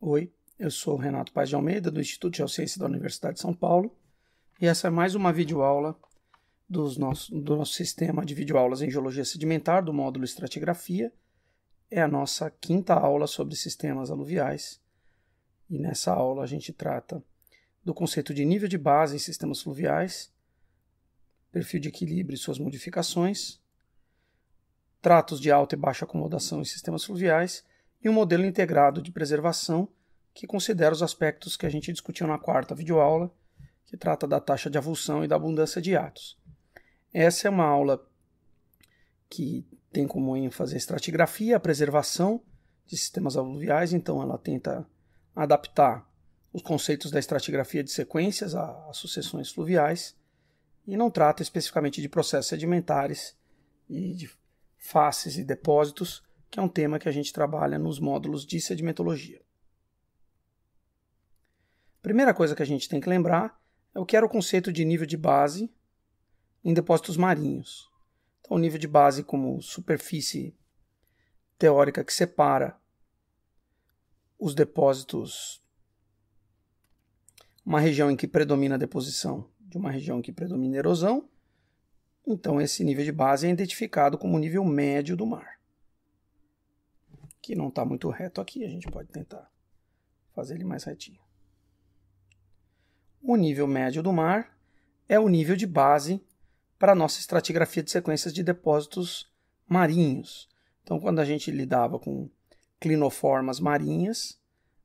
Oi, eu sou Renato Paz de Almeida, do Instituto de Geociência da Universidade de São Paulo, e essa é mais uma videoaula dos nosso, do nosso sistema de videoaulas em Geologia Sedimentar, do módulo Estratigrafia. É a nossa quinta aula sobre sistemas aluviais, e nessa aula a gente trata do conceito de nível de base em sistemas fluviais, perfil de equilíbrio e suas modificações, tratos de alta e baixa acomodação em sistemas fluviais e um modelo integrado de preservação que considera os aspectos que a gente discutiu na quarta videoaula, que trata da taxa de avulsão e da abundância de hiatos. Essa é uma aula que tem como ênfase a estratigrafia, a preservação de sistemas aluviais, então ela tenta adaptar os conceitos da estratigrafia de sequências a, a sucessões fluviais e não trata especificamente de processos sedimentares e de faces e depósitos, que é um tema que a gente trabalha nos módulos de sedimentologia. Primeira coisa que a gente tem que lembrar é o que era o conceito de nível de base em depósitos marinhos. Então, o nível de base como superfície teórica que separa os depósitos, uma região em que predomina a deposição de uma região em que predomina a erosão. Então, esse nível de base é identificado como o nível médio do mar que não está muito reto aqui, a gente pode tentar fazer ele mais retinho. O nível médio do mar é o nível de base para a nossa estratigrafia de sequências de depósitos marinhos. Então, quando a gente lidava com clinoformas marinhas,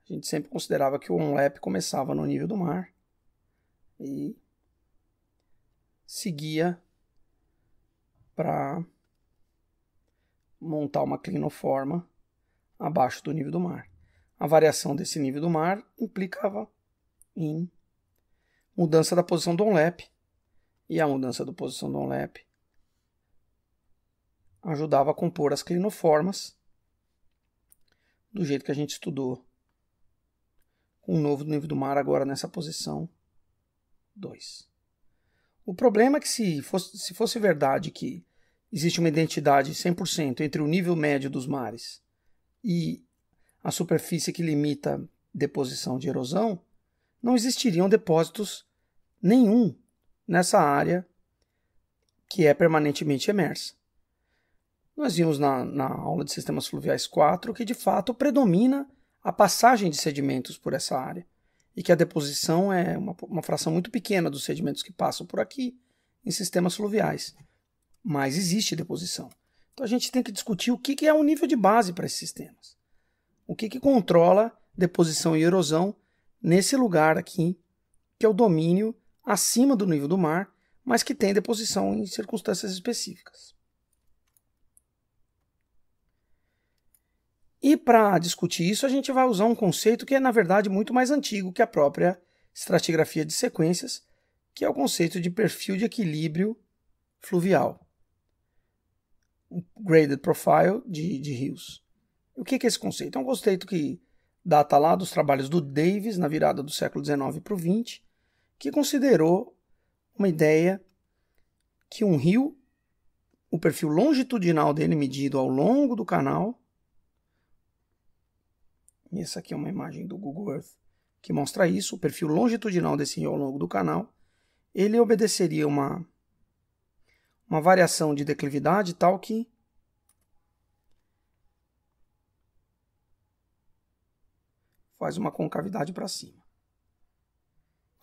a gente sempre considerava que o ONLAP começava no nível do mar e seguia para montar uma clinoforma abaixo do nível do mar. A variação desse nível do mar implicava em mudança da posição do onlap e a mudança da posição do onlap ajudava a compor as clinoformas do jeito que a gente estudou com um o novo nível do mar agora nessa posição 2. O problema é que se fosse, se fosse verdade que existe uma identidade 100% entre o nível médio dos mares e a superfície que limita deposição de erosão, não existiriam depósitos nenhum nessa área que é permanentemente emersa. Nós vimos na, na aula de sistemas fluviais 4 que de fato predomina a passagem de sedimentos por essa área e que a deposição é uma, uma fração muito pequena dos sedimentos que passam por aqui em sistemas fluviais. Mas existe deposição. Então a gente tem que discutir o que, é o um nível de base para esses sistemas. O que, que controla deposição e erosão nesse lugar aqui, que é o domínio acima do nível do mar, mas que tem deposição em circunstâncias específicas. E para discutir isso, a gente vai usar um conceito que é, na verdade, muito mais antigo que a própria estratigrafia de sequências, que é o conceito de perfil de equilíbrio fluvial um graded profile de, de rios. O que, é esse conceito? É um conceito que data lá dos trabalhos do Davis na virada do século XIX para o XX, que considerou uma ideia que um rio, o perfil longitudinal dele medido ao longo do canal, e essa aqui é uma imagem do Google Earth que mostra isso, o perfil longitudinal desse rio ao longo do canal, ele obedeceria uma uma variação de declividade tal que faz uma concavidade para cima.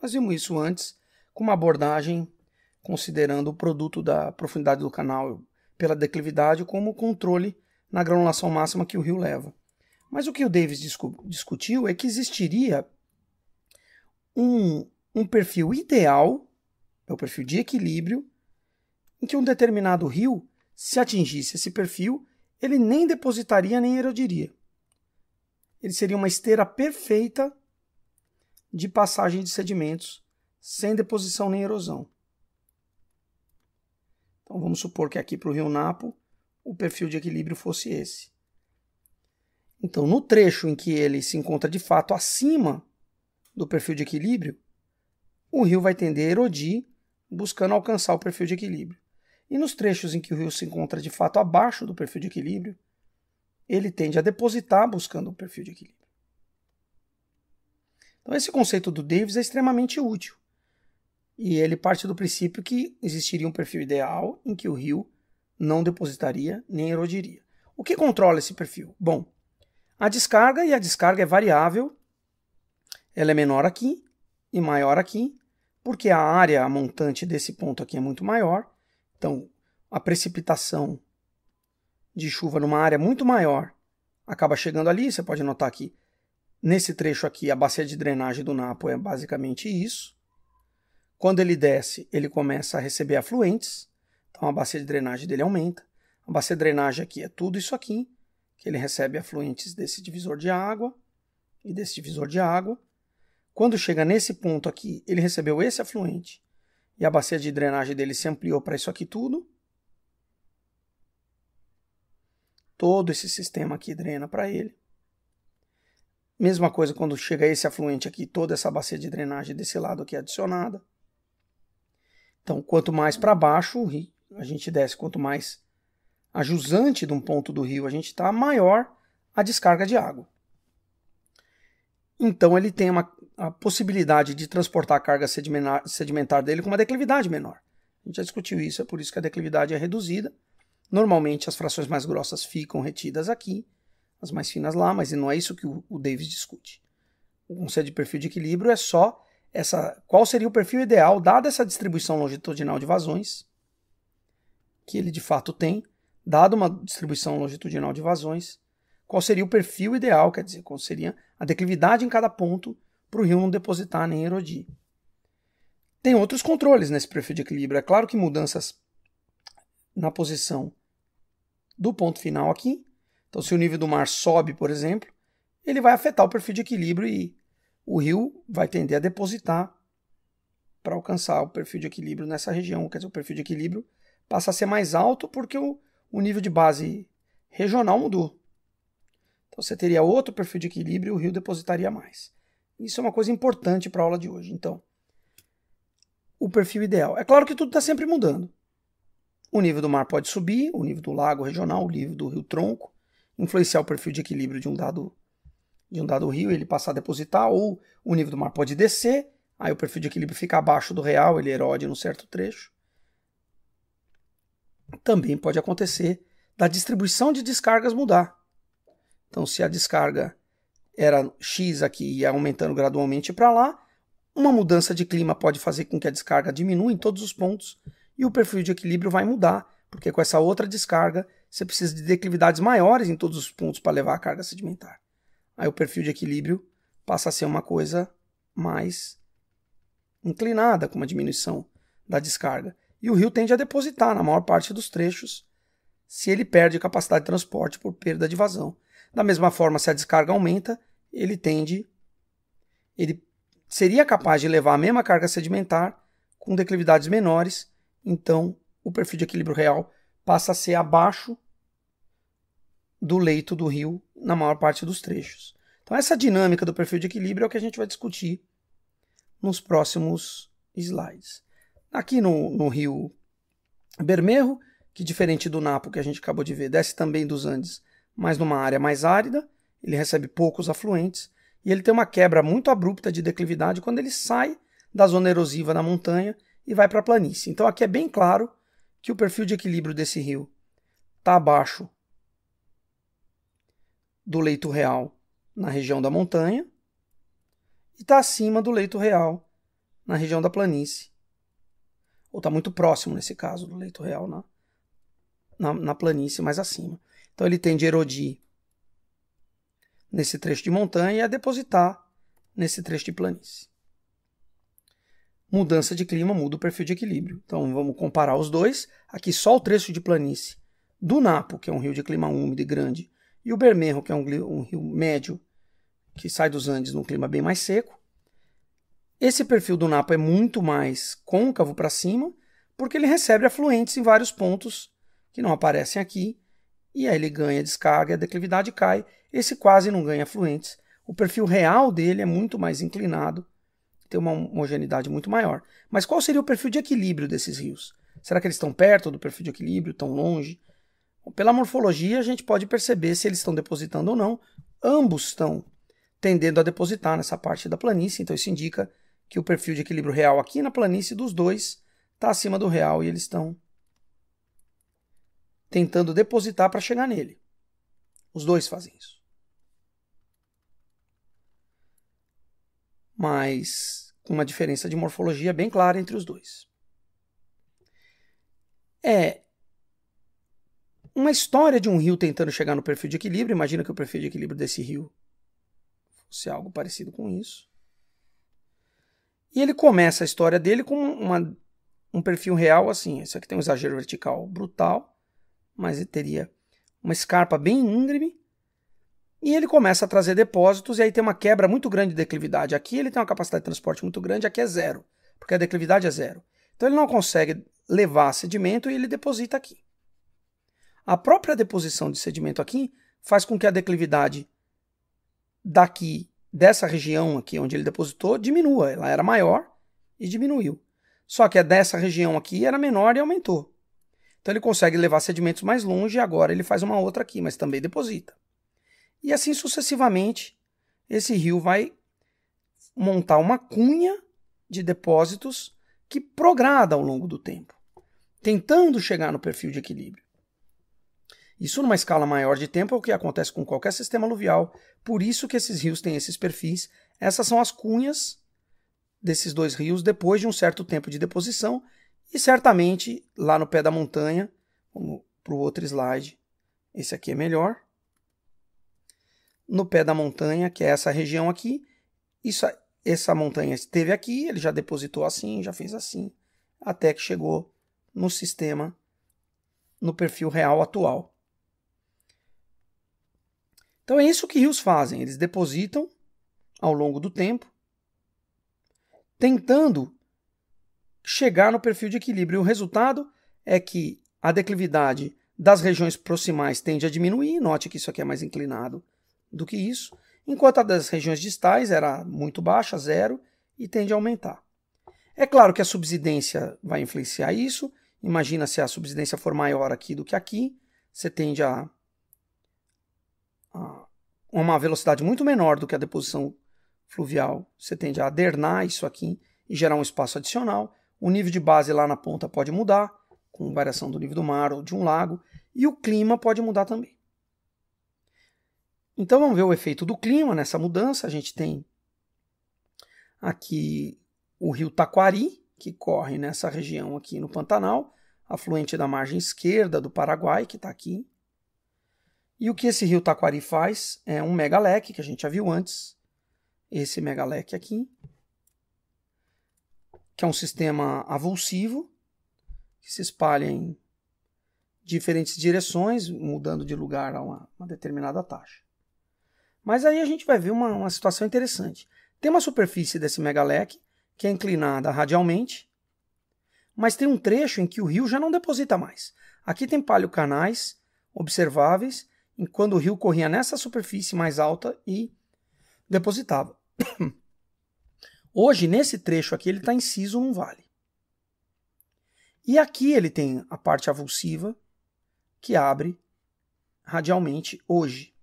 Nós vimos isso antes com uma abordagem considerando o produto da profundidade do canal pela declividade como controle na granulação máxima que o rio leva. Mas o que o Davis discutiu é que existiria um, um perfil ideal, é o perfil de equilíbrio, em que um determinado rio, se atingisse esse perfil, ele nem depositaria nem erodiria. Ele seria uma esteira perfeita de passagem de sedimentos, sem deposição nem erosão. Então vamos supor que aqui para o rio Napo o perfil de equilíbrio fosse esse. Então, no trecho em que ele se encontra de fato acima do perfil de equilíbrio, o rio vai tender a erodir, buscando alcançar o perfil de equilíbrio e nos trechos em que o rio se encontra de fato abaixo do perfil de equilíbrio, ele tende a depositar buscando o perfil de equilíbrio. Então, esse conceito do Davis é extremamente útil. E ele parte do princípio que existiria um perfil ideal em que o rio não depositaria nem erodiria. O que controla esse perfil? Bom, a descarga, e a descarga é variável, ela é menor aqui e maior aqui, porque a área montante desse ponto aqui é muito maior, então, a precipitação de chuva numa área muito maior acaba chegando ali, você pode notar que nesse trecho aqui a bacia de drenagem do Napo é basicamente isso. Quando ele desce, ele começa a receber afluentes, então a bacia de drenagem dele aumenta. A bacia de drenagem aqui é tudo isso aqui, que ele recebe afluentes desse divisor de água e desse divisor de água. Quando chega nesse ponto aqui, ele recebeu esse afluente e a bacia de drenagem dele se ampliou para isso aqui tudo. Todo esse sistema aqui drena para ele. Mesma coisa quando chega esse afluente aqui, toda essa bacia de drenagem desse lado aqui é adicionada. Então, quanto mais para baixo o rio, a gente desce, quanto mais a jusante de um ponto do rio a gente está, maior a descarga de água. Então ele tem uma, a possibilidade de transportar a carga sedimentar, sedimentar dele com uma declividade menor. A gente já discutiu isso, é por isso que a declividade é reduzida. Normalmente as frações mais grossas ficam retidas aqui, as mais finas lá, mas não é isso que o, o Davis discute. O conceito de perfil de equilíbrio é só essa, qual seria o perfil ideal, dada essa distribuição longitudinal de vazões, que ele de fato tem, dada uma distribuição longitudinal de vazões, qual seria o perfil ideal, quer dizer, qual seria a declividade em cada ponto para o rio não depositar nem erodir. Tem outros controles nesse perfil de equilíbrio. É claro que mudanças na posição do ponto final aqui. Então, se o nível do mar sobe, por exemplo, ele vai afetar o perfil de equilíbrio e o rio vai tender a depositar para alcançar o perfil de equilíbrio nessa região. Quer dizer, o perfil de equilíbrio passa a ser mais alto porque o, o nível de base regional mudou. Então, você teria outro perfil de equilíbrio e o rio depositaria mais. Isso é uma coisa importante para a aula de hoje. Então, o perfil ideal. É claro que tudo está sempre mudando. O nível do mar pode subir, o nível do lago regional, o nível do rio tronco, influenciar o perfil de equilíbrio de um dado de um dado rio, ele passar a depositar, ou o nível do mar pode descer, aí o perfil de equilíbrio fica abaixo do real, ele erode num certo trecho. Também pode acontecer da distribuição de descargas mudar. Então, se a descarga era X aqui e ia aumentando gradualmente para lá. Uma mudança de clima pode fazer com que a descarga diminua em todos os pontos e o perfil de equilíbrio vai mudar, porque com essa outra descarga você precisa de declividades maiores em todos os pontos para levar a carga sedimentar. Aí o perfil de equilíbrio passa a ser uma coisa mais inclinada, com uma diminuição da descarga. E o rio tende a depositar na maior parte dos trechos se ele perde capacidade de transporte por perda de vazão. Da mesma forma, se a descarga aumenta, ele tende, ele seria capaz de levar a mesma carga sedimentar com declividades menores, então o perfil de equilíbrio real passa a ser abaixo do leito do rio na maior parte dos trechos. Então essa dinâmica do perfil de equilíbrio é o que a gente vai discutir nos próximos slides. Aqui no, no rio Bermejo, que diferente do Napo que a gente acabou de ver, desce também dos Andes, mas numa área mais árida, ele recebe poucos afluentes e ele tem uma quebra muito abrupta de declividade quando ele sai da zona erosiva na montanha e vai para a planície. Então aqui é bem claro que o perfil de equilíbrio desse rio está abaixo do leito real na região da montanha e está acima do leito real na região da planície. Ou está muito próximo, nesse caso, do leito real na, na, na planície, mais acima. Então ele tende a erodir nesse trecho de montanha e a depositar nesse trecho de planície. Mudança de clima muda o perfil de equilíbrio. Então vamos comparar os dois. Aqui só o trecho de planície do Napo, que é um rio de clima úmido e grande, e o Bermejo, que é um, um rio médio que sai dos Andes num clima bem mais seco. Esse perfil do Napo é muito mais côncavo para cima, porque ele recebe afluentes em vários pontos que não aparecem aqui e aí ele ganha descarga e a declividade cai. Esse quase não ganha fluentes. O perfil real dele é muito mais inclinado, tem uma homogeneidade muito maior. Mas qual seria o perfil de equilíbrio desses rios? Será que eles estão perto do perfil de equilíbrio, tão longe? Pela morfologia, a gente pode perceber se eles estão depositando ou não. Ambos estão tendendo a depositar nessa parte da planície, então isso indica que o perfil de equilíbrio real aqui na planície dos dois está acima do real e eles estão tentando depositar para chegar nele. Os dois fazem isso. Mas com uma diferença de morfologia bem clara entre os dois. É uma história de um rio tentando chegar no perfil de equilíbrio. Imagina que o perfil de equilíbrio desse rio fosse algo parecido com isso. E ele começa a história dele com uma, um perfil real assim. Isso aqui tem um exagero vertical brutal mas ele teria uma escarpa bem íngreme. E ele começa a trazer depósitos e aí tem uma quebra muito grande de declividade. Aqui ele tem uma capacidade de transporte muito grande, aqui é zero, porque a declividade é zero. Então ele não consegue levar sedimento e ele deposita aqui. A própria deposição de sedimento aqui faz com que a declividade daqui, dessa região aqui onde ele depositou, diminua. Ela era maior e diminuiu. Só que a dessa região aqui era menor e aumentou. Então ele consegue levar sedimentos mais longe e agora ele faz uma outra aqui, mas também deposita. E assim sucessivamente, esse rio vai montar uma cunha de depósitos que prograda ao longo do tempo, tentando chegar no perfil de equilíbrio. Isso numa escala maior de tempo é o que acontece com qualquer sistema aluvial, por isso que esses rios têm esses perfis. Essas são as cunhas desses dois rios depois de um certo tempo de deposição e certamente lá no pé da montanha, vamos para o outro slide, esse aqui é melhor. No pé da montanha, que é essa região aqui, isso, essa montanha esteve aqui, ele já depositou assim, já fez assim, até que chegou no sistema, no perfil real atual. Então é isso que rios fazem, eles depositam ao longo do tempo, tentando chegar no perfil de equilíbrio. E o resultado é que a declividade das regiões proximais tende a diminuir, note que isso aqui é mais inclinado do que isso, enquanto a das regiões distais era muito baixa, zero, e tende a aumentar. É claro que a subsidência vai influenciar isso, imagina se a subsidência for maior aqui do que aqui, você tende a, a uma velocidade muito menor do que a deposição fluvial, você tende a adernar isso aqui e gerar um espaço adicional. O nível de base lá na ponta pode mudar, com variação do nível do mar ou de um lago, e o clima pode mudar também. Então vamos ver o efeito do clima nessa mudança. A gente tem aqui o rio Taquari, que corre nessa região aqui no Pantanal, afluente da margem esquerda do Paraguai, que está aqui. E o que esse rio Taquari faz é um megaleque, que a gente já viu antes, esse megaleque aqui, que é um sistema avulsivo, que se espalha em diferentes direções, mudando de lugar a uma, uma determinada taxa. Mas aí a gente vai ver uma, uma situação interessante. Tem uma superfície desse megaleque que é inclinada radialmente, mas tem um trecho em que o rio já não deposita mais. Aqui tem paleocanais observáveis, quando o rio corria nessa superfície mais alta e depositava. Hoje, nesse trecho aqui, ele está inciso num vale. E aqui ele tem a parte avulsiva que abre radialmente hoje.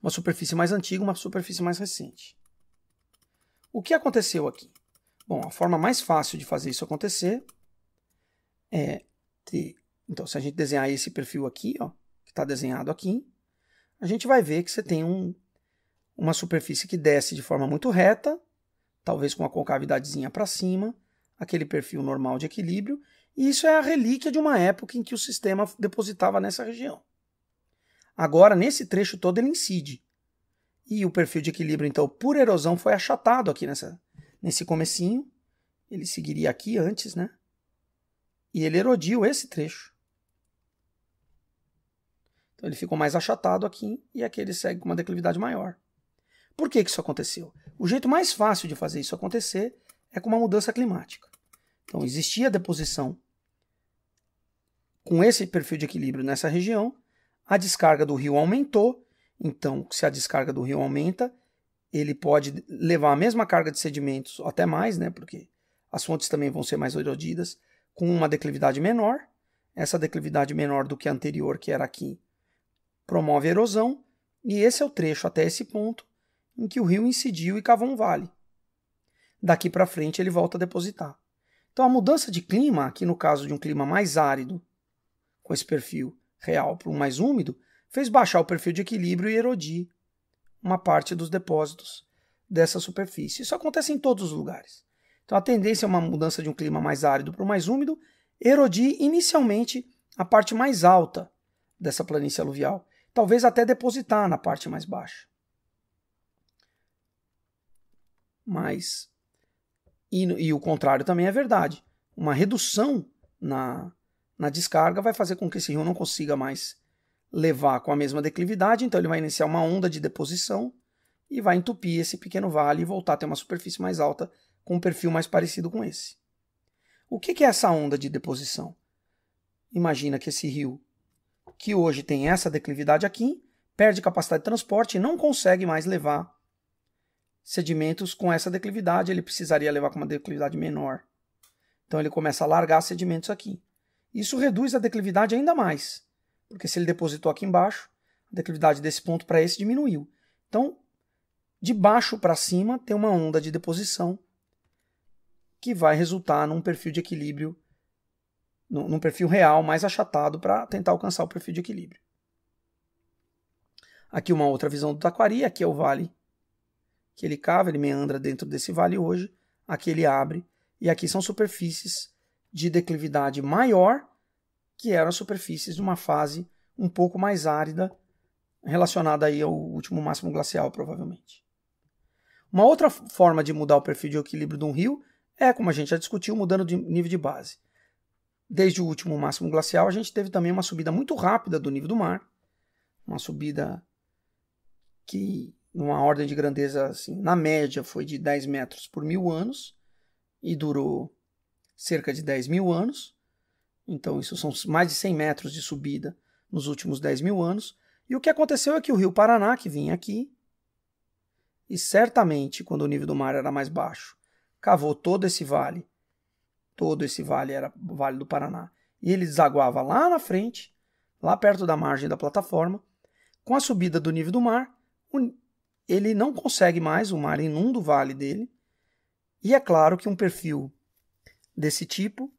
Uma superfície mais antiga, uma superfície mais recente. O que aconteceu aqui? Bom, a forma mais fácil de fazer isso acontecer é ter. Então, se a gente desenhar esse perfil aqui, ó, que está desenhado aqui, a gente vai ver que você tem um, uma superfície que desce de forma muito reta talvez com uma concavidadezinha para cima, aquele perfil normal de equilíbrio, e isso é a relíquia de uma época em que o sistema depositava nessa região. Agora, nesse trecho todo, ele incide. E o perfil de equilíbrio, então, por erosão, foi achatado aqui nessa, nesse comecinho. Ele seguiria aqui antes, né? E ele erodiu esse trecho. Então ele ficou mais achatado aqui e aqui ele segue com uma declividade maior. Por que, que isso aconteceu? O jeito mais fácil de fazer isso acontecer é com uma mudança climática. Então, existia deposição com esse perfil de equilíbrio nessa região, a descarga do rio aumentou, então, se a descarga do rio aumenta, ele pode levar a mesma carga de sedimentos, até mais, né, porque as fontes também vão ser mais erodidas, com uma declividade menor. Essa declividade menor do que a anterior, que era aqui, promove erosão, e esse é o trecho até esse ponto em que o rio incidiu e cavou um vale. Daqui para frente ele volta a depositar. Então a mudança de clima, aqui no caso de um clima mais árido, com esse perfil real para um mais úmido, fez baixar o perfil de equilíbrio e erodir uma parte dos depósitos dessa superfície. Isso acontece em todos os lugares. Então a tendência é uma mudança de um clima mais árido para o mais úmido, erodir inicialmente a parte mais alta dessa planície aluvial, talvez até depositar na parte mais baixa. mas. E, e o contrário também é verdade. Uma redução na, na descarga vai fazer com que esse rio não consiga mais levar com a mesma declividade, então ele vai iniciar uma onda de deposição e vai entupir esse pequeno vale e voltar a ter uma superfície mais alta com um perfil mais parecido com esse. O que é essa onda de deposição? Imagina que esse rio, que hoje tem essa declividade aqui, perde capacidade de transporte e não consegue mais levar sedimentos com essa declividade, ele precisaria levar com uma declividade menor. Então ele começa a largar sedimentos aqui. Isso reduz a declividade ainda mais, porque se ele depositou aqui embaixo, a declividade desse ponto para esse diminuiu. Então, de baixo para cima tem uma onda de deposição que vai resultar num perfil de equilíbrio, num perfil real mais achatado para tentar alcançar o perfil de equilíbrio. Aqui uma outra visão do Taquari, aqui é o vale que ele cava, ele meandra dentro desse vale hoje, aqui ele abre, e aqui são superfícies de declividade maior, que eram superfícies de uma fase um pouco mais árida, relacionada aí ao último máximo glacial, provavelmente. Uma outra forma de mudar o perfil de equilíbrio de um rio é, como a gente já discutiu, mudando de nível de base. Desde o último máximo glacial, a gente teve também uma subida muito rápida do nível do mar, uma subida que numa ordem de grandeza assim, na média foi de 10 metros por mil anos e durou cerca de 10 mil anos. Então, isso são mais de 100 metros de subida nos últimos 10 mil anos. E o que aconteceu é que o rio Paraná, que vinha aqui, e certamente quando o nível do mar era mais baixo, cavou todo esse vale. Todo esse vale era o Vale do Paraná. E ele desaguava lá na frente, lá perto da margem da plataforma. Com a subida do nível do mar, ele não consegue mais, o mar inunda o vale dele. E é claro que um perfil desse tipo,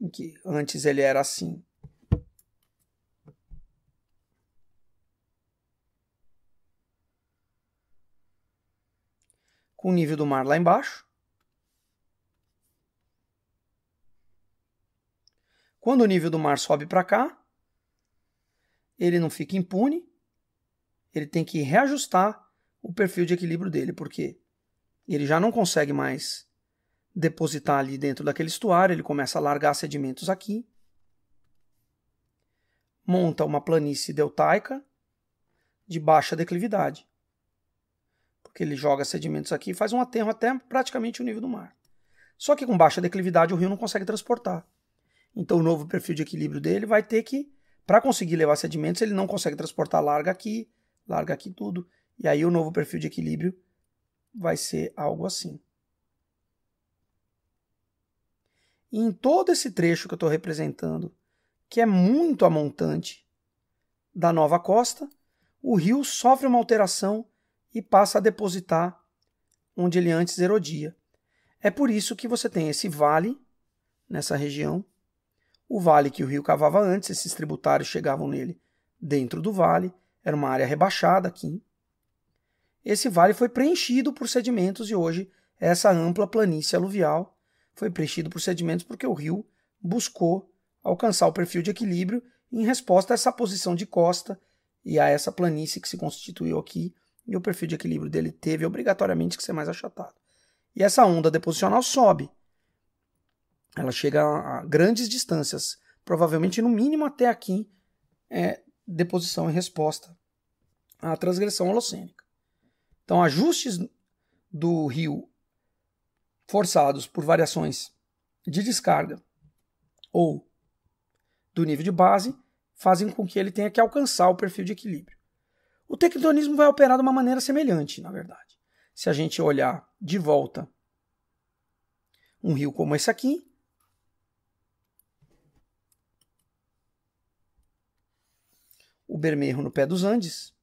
em que antes ele era assim, com o nível do mar lá embaixo. Quando o nível do mar sobe para cá, ele não fica impune ele tem que reajustar o perfil de equilíbrio dele, porque ele já não consegue mais depositar ali dentro daquele estuário, ele começa a largar sedimentos aqui, monta uma planície deltaica de baixa declividade, porque ele joga sedimentos aqui e faz um aterro até praticamente o nível do mar. Só que com baixa declividade o rio não consegue transportar. Então o novo perfil de equilíbrio dele vai ter que, para conseguir levar sedimentos, ele não consegue transportar larga aqui, larga aqui tudo, e aí o novo perfil de equilíbrio vai ser algo assim. E em todo esse trecho que eu estou representando, que é muito a montante da nova costa, o rio sofre uma alteração e passa a depositar onde ele antes erodia. É por isso que você tem esse vale nessa região, o vale que o rio cavava antes, esses tributários chegavam nele dentro do vale, era uma área rebaixada aqui. Esse vale foi preenchido por sedimentos e hoje essa ampla planície aluvial foi preenchido por sedimentos porque o rio buscou alcançar o perfil de equilíbrio em resposta a essa posição de costa e a essa planície que se constituiu aqui e o perfil de equilíbrio dele teve obrigatoriamente que ser mais achatado. E essa onda deposicional sobe. Ela chega a grandes distâncias, provavelmente no mínimo até aqui, é, deposição em resposta à transgressão holocênica. Então, ajustes do rio forçados por variações de descarga ou do nível de base fazem com que ele tenha que alcançar o perfil de equilíbrio. O tectonismo vai operar de uma maneira semelhante, na verdade. Se a gente olhar de volta um rio como esse aqui, o Bermejo no pé dos Andes,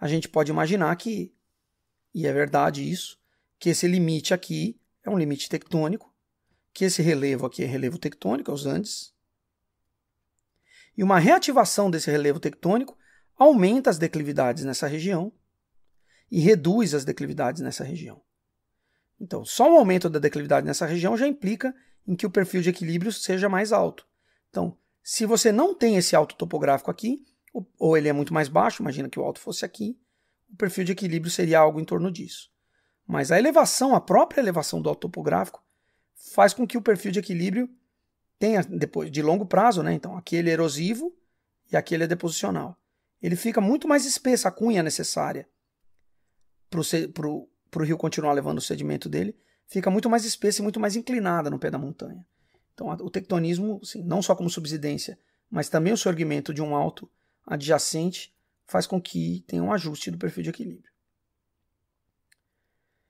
a gente pode imaginar que, e é verdade isso, que esse limite aqui é um limite tectônico, que esse relevo aqui é relevo tectônico os Andes, e uma reativação desse relevo tectônico aumenta as declividades nessa região e reduz as declividades nessa região. Então, só o aumento da declividade nessa região já implica em que o perfil de equilíbrio seja mais alto. Então, se você não tem esse alto topográfico aqui, ou ele é muito mais baixo, imagina que o alto fosse aqui, o perfil de equilíbrio seria algo em torno disso. Mas a elevação, a própria elevação do alto topográfico, faz com que o perfil de equilíbrio tenha, depois de longo prazo, né? Então, aquele é erosivo e aquele é deposicional. Ele fica muito mais espesso a cunha necessária para o rio continuar levando o sedimento dele, fica muito mais espessa e muito mais inclinada no pé da montanha. Então, o tectonismo, assim, não só como subsidência, mas também o surgimento de um alto adjacente, faz com que tenha um ajuste do perfil de equilíbrio.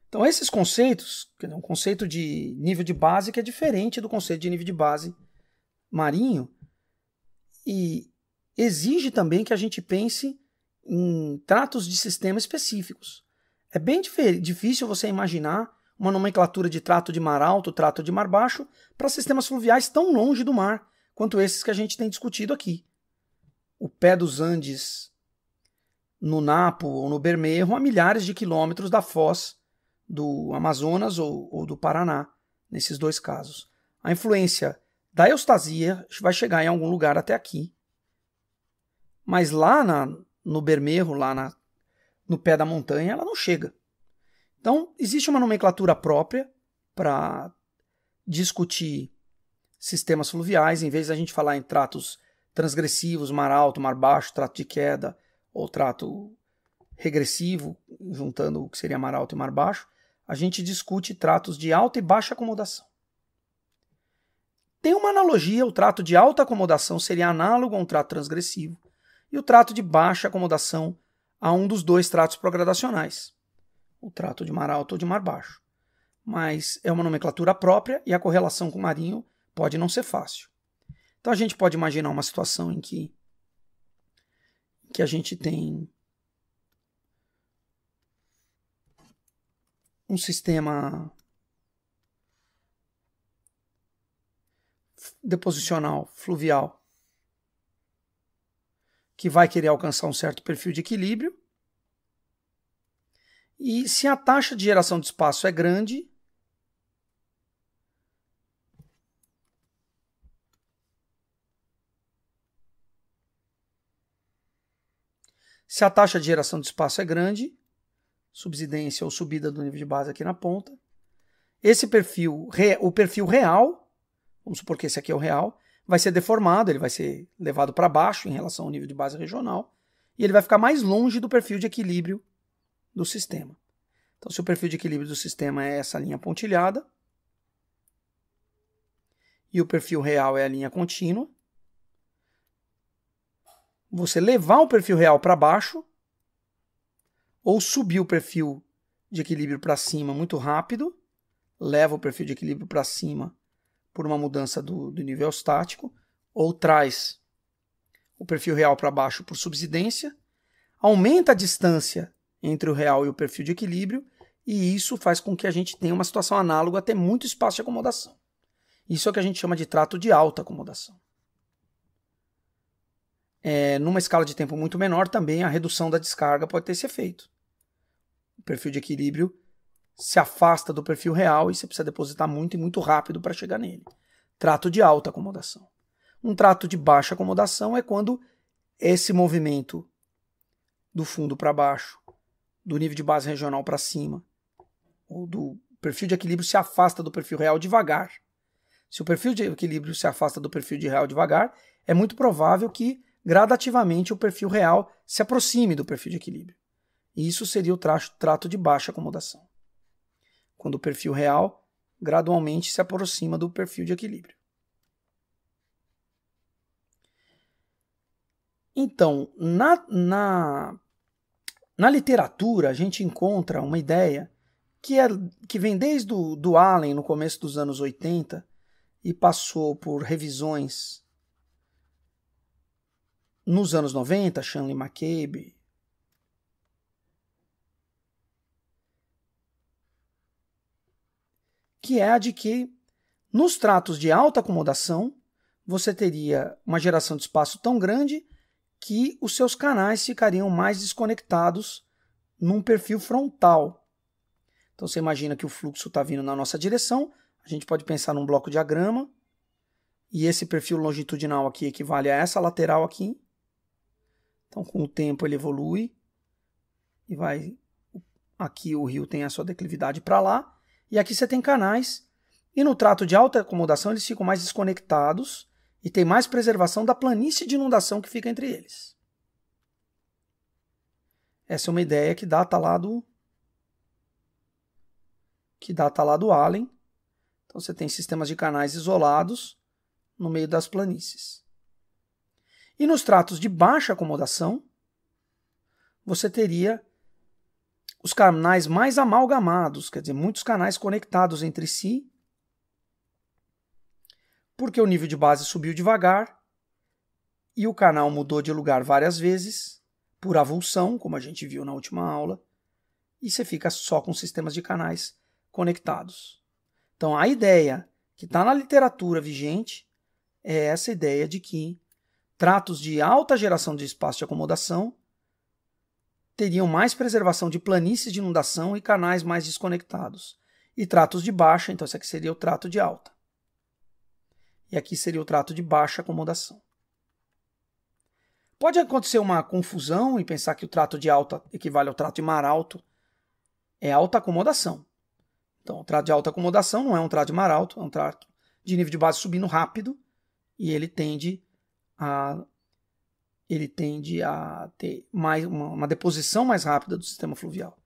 Então, esses conceitos, um conceito de nível de base que é diferente do conceito de nível de base marinho, e exige também que a gente pense em tratos de sistemas específicos. É bem difícil você imaginar uma nomenclatura de trato de mar alto, trato de mar baixo, para sistemas fluviais tão longe do mar quanto esses que a gente tem discutido aqui. O pé dos Andes, no Napo ou no Bermejo, a milhares de quilômetros da foz do Amazonas ou, ou do Paraná, nesses dois casos. A influência da eustasia vai chegar em algum lugar até aqui. Mas lá na, no Bermejo, lá na, no pé da montanha, ela não chega. Então, existe uma nomenclatura própria para discutir sistemas fluviais, em vez da gente falar em tratos transgressivos, mar alto, mar baixo, trato de queda ou trato regressivo, juntando o que seria mar alto e mar baixo, a gente discute tratos de alta e baixa acomodação. Tem uma analogia, o trato de alta acomodação seria análogo a um trato transgressivo, e o trato de baixa acomodação a um dos dois tratos progradacionais o trato de mar alto ou de mar baixo. Mas é uma nomenclatura própria e a correlação com o marinho pode não ser fácil. Então a gente pode imaginar uma situação em que, que a gente tem um sistema deposicional fluvial que vai querer alcançar um certo perfil de equilíbrio e se a taxa de geração de espaço é grande, se a taxa de geração de espaço é grande, subsidência ou subida do nível de base aqui na ponta, esse perfil, o perfil real, vamos supor que esse aqui é o real, vai ser deformado, ele vai ser levado para baixo em relação ao nível de base regional, e ele vai ficar mais longe do perfil de equilíbrio do sistema. Então, se o perfil de equilíbrio do sistema é essa linha pontilhada, e o perfil real é a linha contínua, você levar o perfil real para baixo, ou subir o perfil de equilíbrio para cima muito rápido, leva o perfil de equilíbrio para cima por uma mudança do, do nível estático, ou traz o perfil real para baixo por subsidência, aumenta a distância entre o real e o perfil de equilíbrio, e isso faz com que a gente tenha uma situação análoga a ter muito espaço de acomodação. Isso é o que a gente chama de trato de alta acomodação. É, numa escala de tempo muito menor, também a redução da descarga pode ter esse efeito. O perfil de equilíbrio se afasta do perfil real e você precisa depositar muito e muito rápido para chegar nele. Trato de alta acomodação. Um trato de baixa acomodação é quando esse movimento do fundo para baixo do nível de base regional para cima, o do perfil de equilíbrio se afasta do perfil real devagar. Se o perfil de equilíbrio se afasta do perfil de real devagar, é muito provável que gradativamente o perfil real se aproxime do perfil de equilíbrio. E isso seria o trato de baixa acomodação, quando o perfil real gradualmente se aproxima do perfil de equilíbrio. Então, na, na na literatura, a gente encontra uma ideia que, é, que vem desde o, do Allen no começo dos anos 80 e passou por revisões nos anos 90, Shanley McCabe. Que é a de que nos tratos de alta acomodação você teria uma geração de espaço tão grande que os seus canais ficariam mais desconectados num perfil frontal. Então você imagina que o fluxo está vindo na nossa direção, a gente pode pensar num bloco diagrama, e esse perfil longitudinal aqui equivale a essa lateral aqui. Então com o tempo ele evolui e vai aqui o rio tem a sua declividade para lá, e aqui você tem canais, e no trato de alta acomodação eles ficam mais desconectados e tem mais preservação da planície de inundação que fica entre eles. Essa é uma ideia que data tá lá do que data tá lá do Allen. Então você tem sistemas de canais isolados no meio das planícies. E nos tratos de baixa acomodação, você teria os canais mais amalgamados, quer dizer, muitos canais conectados entre si porque o nível de base subiu devagar e o canal mudou de lugar várias vezes por avulsão, como a gente viu na última aula, e você fica só com sistemas de canais conectados. Então a ideia que está na literatura vigente é essa ideia de que tratos de alta geração de espaço de acomodação teriam mais preservação de planícies de inundação e canais mais desconectados. E tratos de baixa, então esse aqui seria o trato de alta e aqui seria o trato de baixa acomodação. Pode acontecer uma confusão e pensar que o trato de alta equivale ao trato de mar alto. É alta acomodação. Então, o trato de alta acomodação não é um trato de mar alto, é um trato de nível de base subindo rápido e ele tende a ele tende a ter mais uma, uma deposição mais rápida do sistema fluvial.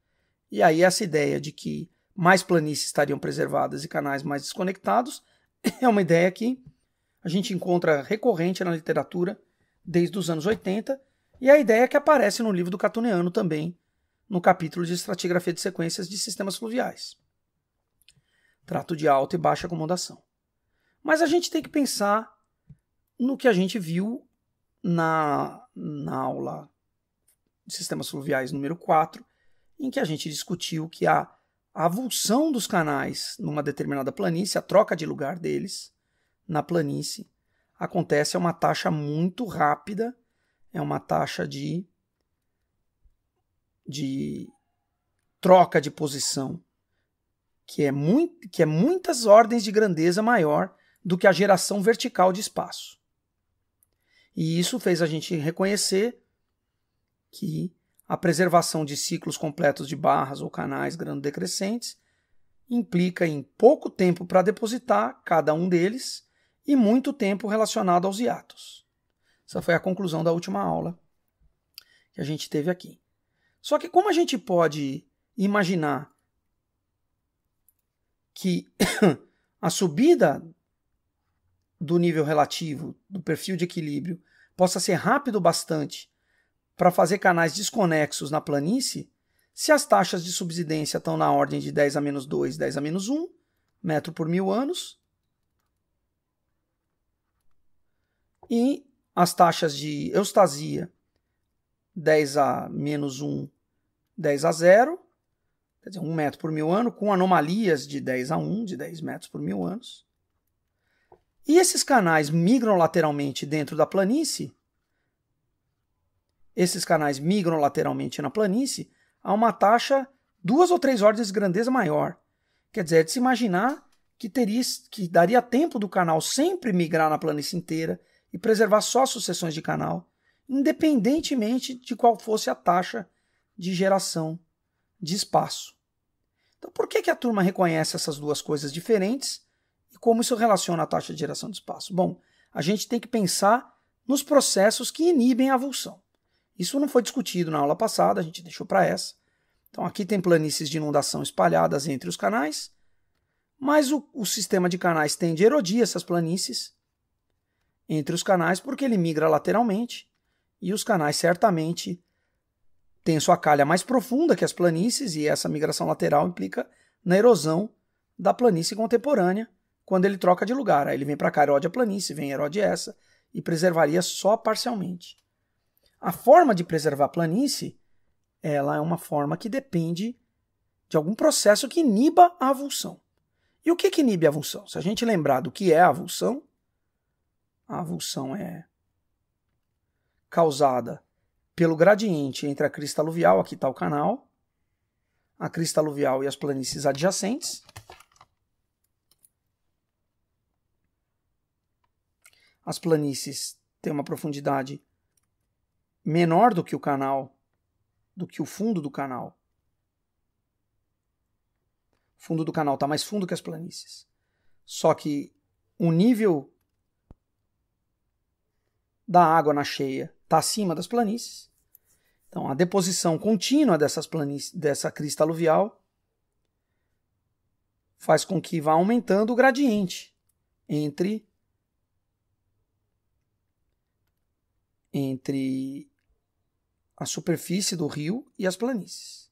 E aí essa ideia de que mais planícies estariam preservadas e canais mais desconectados é uma ideia que a gente encontra recorrente na literatura desde os anos 80, e a ideia é que aparece no livro do Catoniano também, no capítulo de estratigrafia de sequências de sistemas fluviais. Trato de alta e baixa acomodação. Mas a gente tem que pensar no que a gente viu na, na aula de sistemas fluviais número 4, em que a gente discutiu que a avulsão dos canais numa determinada planície, a troca de lugar deles, na planície. Acontece a é uma taxa muito rápida, é uma taxa de, de troca de posição, que é, muito, que é muitas ordens de grandeza maior do que a geração vertical de espaço. E isso fez a gente reconhecer que a preservação de ciclos completos de barras ou canais grandes decrescentes implica em pouco tempo para depositar cada um deles e muito tempo relacionado aos hiatos. Essa foi a conclusão da última aula que a gente teve aqui. Só que como a gente pode imaginar que a subida do nível relativo do perfil de equilíbrio possa ser rápido bastante para fazer canais desconexos na planície, se as taxas de subsidência estão na ordem de 10 a menos 2, 10 a menos 1 metro por mil anos, E as taxas de eustasia, 10 a menos 1, 10 a 0, quer dizer, 1 metro por mil ano, com anomalias de 10 a 1, de 10 metros por mil anos. E esses canais migram lateralmente dentro da planície. Esses canais migram lateralmente na planície a uma taxa duas ou três ordens de grandeza maior. Quer dizer, é de se imaginar que, teria, que daria tempo do canal sempre migrar na planície inteira, e preservar só sucessões de canal, independentemente de qual fosse a taxa de geração de espaço. Então, por que, que a turma reconhece essas duas coisas diferentes e como isso relaciona a taxa de geração de espaço? Bom, a gente tem que pensar nos processos que inibem a avulsão. Isso não foi discutido na aula passada, a gente deixou para essa. Então, aqui tem planícies de inundação espalhadas entre os canais, mas o, o sistema de canais tende a erodir essas planícies entre os canais porque ele migra lateralmente e os canais certamente têm sua calha mais profunda que as planícies e essa migração lateral implica na erosão da planície contemporânea quando ele troca de lugar. Aí ele vem para cá, erode a planície, vem erode essa e preservaria só parcialmente. A forma de preservar a planície ela é uma forma que depende de algum processo que iniba a avulsão. E o que, que inibe a avulsão? Se a gente lembrar do que é a avulsão, a avulsão é causada pelo gradiente entre a crista aluvial, aqui está o canal, a crista aluvial e as planícies adjacentes. As planícies têm uma profundidade menor do que o canal, do que o fundo do canal. O fundo do canal está mais fundo que as planícies. Só que o nível da água na cheia está acima das planícies. Então, a deposição contínua dessas planícies, dessa crista aluvial faz com que vá aumentando o gradiente entre entre a superfície do rio e as planícies.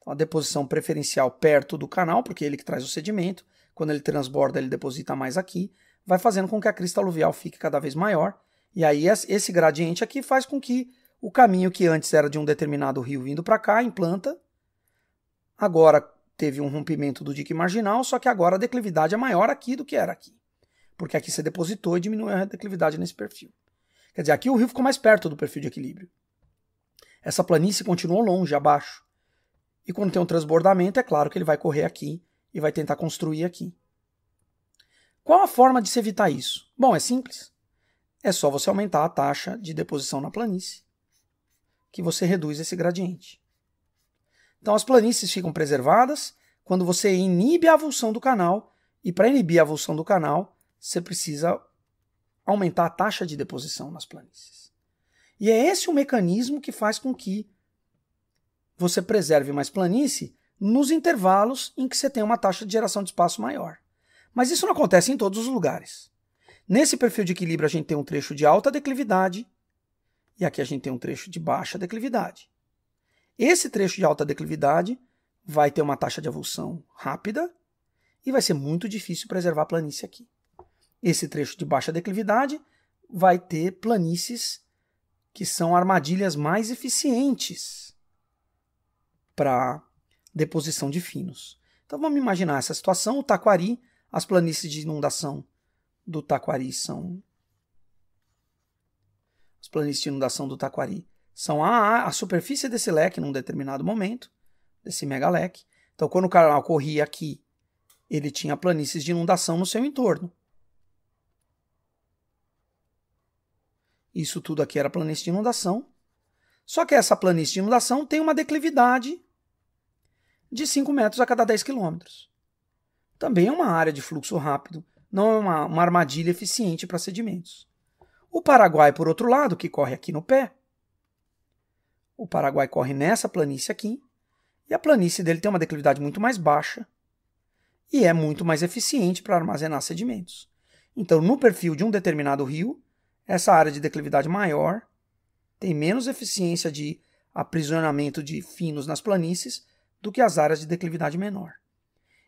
Então, a deposição preferencial perto do canal, porque é ele que traz o sedimento, quando ele transborda, ele deposita mais aqui, vai fazendo com que a crista aluvial fique cada vez maior e aí esse gradiente aqui faz com que o caminho que antes era de um determinado rio vindo para cá, em planta, agora teve um rompimento do dique marginal, só que agora a declividade é maior aqui do que era aqui. Porque aqui você depositou e diminuiu a declividade nesse perfil. Quer dizer, aqui o rio ficou mais perto do perfil de equilíbrio. Essa planície continuou longe, abaixo. E quando tem um transbordamento, é claro que ele vai correr aqui e vai tentar construir aqui. Qual a forma de se evitar isso? Bom, é simples. É só você aumentar a taxa de deposição na planície que você reduz esse gradiente. Então as planícies ficam preservadas quando você inibe a avulsão do canal e para inibir a avulsão do canal, você precisa aumentar a taxa de deposição nas planícies. E é esse o mecanismo que faz com que você preserve mais planície nos intervalos em que você tem uma taxa de geração de espaço maior. Mas isso não acontece em todos os lugares. Nesse perfil de equilíbrio, a gente tem um trecho de alta declividade e aqui a gente tem um trecho de baixa declividade. Esse trecho de alta declividade vai ter uma taxa de avulsão rápida e vai ser muito difícil preservar a planície aqui. Esse trecho de baixa declividade vai ter planícies que são armadilhas mais eficientes para deposição de finos. Então vamos imaginar essa situação, o Taquari, as planícies de inundação do Taquari são. Os planícies de inundação do Taquari são a, a superfície desse leque num determinado momento, desse mega leque. Então, quando o canal corria aqui, ele tinha planícies de inundação no seu entorno. Isso tudo aqui era planície de inundação. Só que essa planície de inundação tem uma declividade de 5 metros a cada 10 quilômetros. Também é uma área de fluxo rápido não é uma, uma armadilha eficiente para sedimentos. O Paraguai, por outro lado, que corre aqui no pé, o Paraguai corre nessa planície aqui, e a planície dele tem uma declividade muito mais baixa e é muito mais eficiente para armazenar sedimentos. Então, no perfil de um determinado rio, essa área de declividade maior tem menos eficiência de aprisionamento de finos nas planícies do que as áreas de declividade menor.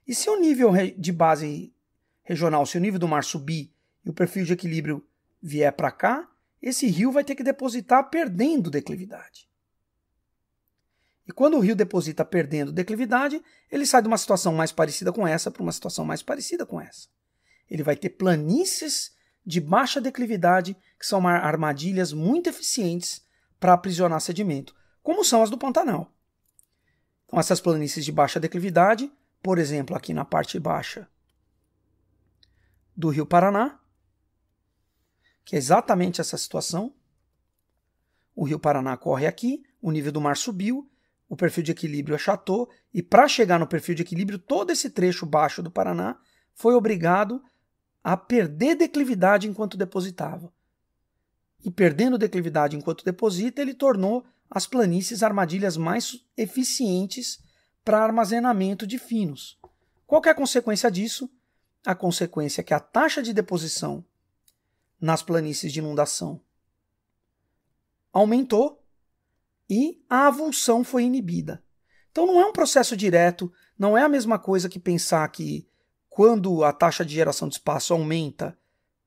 E se o nível de base regional, se o nível do mar subir e o perfil de equilíbrio vier para cá, esse rio vai ter que depositar perdendo declividade. E quando o rio deposita perdendo declividade, ele sai de uma situação mais parecida com essa para uma situação mais parecida com essa. Ele vai ter planícies de baixa declividade, que são armadilhas muito eficientes para aprisionar sedimento, como são as do Pantanal. Então, essas planícies de baixa declividade, por exemplo, aqui na parte baixa do Rio Paraná, que é exatamente essa situação. O Rio Paraná corre aqui, o nível do mar subiu, o perfil de equilíbrio achatou, e para chegar no perfil de equilíbrio, todo esse trecho baixo do Paraná foi obrigado a perder declividade enquanto depositava. E perdendo declividade enquanto deposita, ele tornou as planícies armadilhas mais eficientes para armazenamento de finos. Qual é a consequência disso? A consequência é que a taxa de deposição nas planícies de inundação aumentou e a avulsão foi inibida. Então não é um processo direto, não é a mesma coisa que pensar que quando a taxa de geração de espaço aumenta,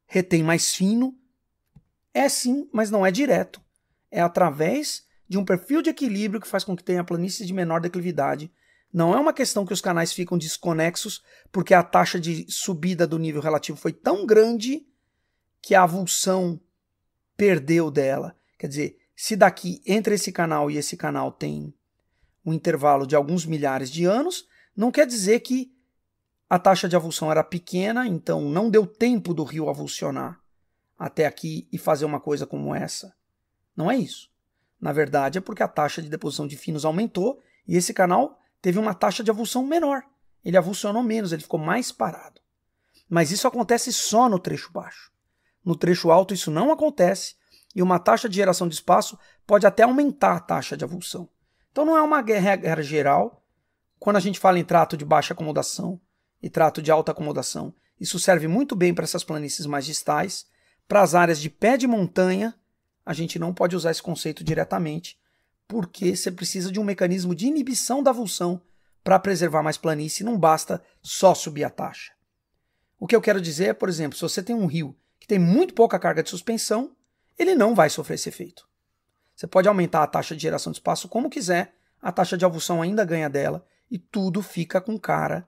retém mais fino. É sim, mas não é direto. É através de um perfil de equilíbrio que faz com que tenha planícies de menor declividade não é uma questão que os canais ficam desconexos porque a taxa de subida do nível relativo foi tão grande que a avulsão perdeu dela. Quer dizer, se daqui entre esse canal e esse canal tem um intervalo de alguns milhares de anos, não quer dizer que a taxa de avulsão era pequena, então não deu tempo do rio avulsionar até aqui e fazer uma coisa como essa. Não é isso. Na verdade, é porque a taxa de deposição de finos aumentou e esse canal teve uma taxa de avulsão menor. Ele avulsionou menos, ele ficou mais parado. Mas isso acontece só no trecho baixo. No trecho alto, isso não acontece, e uma taxa de geração de espaço pode até aumentar a taxa de avulsão. Então não é uma regra é geral. Quando a gente fala em trato de baixa acomodação e trato de alta acomodação, isso serve muito bem para essas planícies mais distais. Para as áreas de pé de montanha, a gente não pode usar esse conceito diretamente, porque você precisa de um mecanismo de inibição da avulsão para preservar mais planície, não basta só subir a taxa. O que eu quero dizer é, por exemplo, se você tem um rio que tem muito pouca carga de suspensão, ele não vai sofrer esse efeito. Você pode aumentar a taxa de geração de espaço como quiser, a taxa de avulsão ainda ganha dela e tudo fica com cara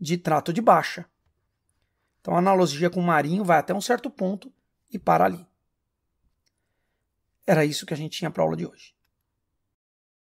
de trato de baixa. Então a analogia com o marinho vai até um certo ponto e para ali. Era isso que a gente tinha para a aula de hoje.